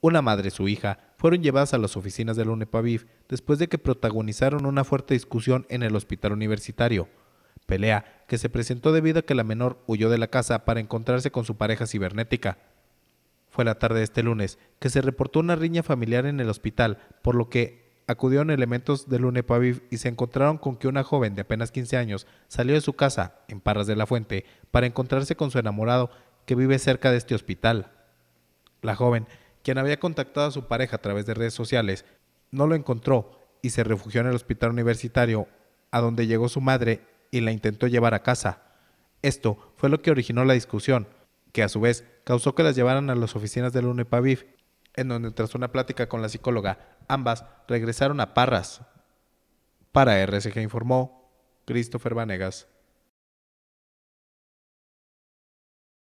Una madre y su hija fueron llevadas a las oficinas del lune UNEPAVIF después de que protagonizaron una fuerte discusión en el hospital universitario. Pelea que se presentó debido a que la menor huyó de la casa para encontrarse con su pareja cibernética. Fue la tarde de este lunes que se reportó una riña familiar en el hospital, por lo que acudieron elementos del UNEPAVIF y se encontraron con que una joven de apenas 15 años salió de su casa, en Parras de la Fuente, para encontrarse con su enamorado que vive cerca de este hospital. La joven quien había contactado a su pareja a través de redes sociales, no lo encontró y se refugió en el hospital universitario, a donde llegó su madre y la intentó llevar a casa. Esto fue lo que originó la discusión, que a su vez causó que las llevaran a las oficinas del UNEPAVIF, en donde tras una plática con la psicóloga, ambas regresaron a Parras. Para RSG informó Christopher Vanegas.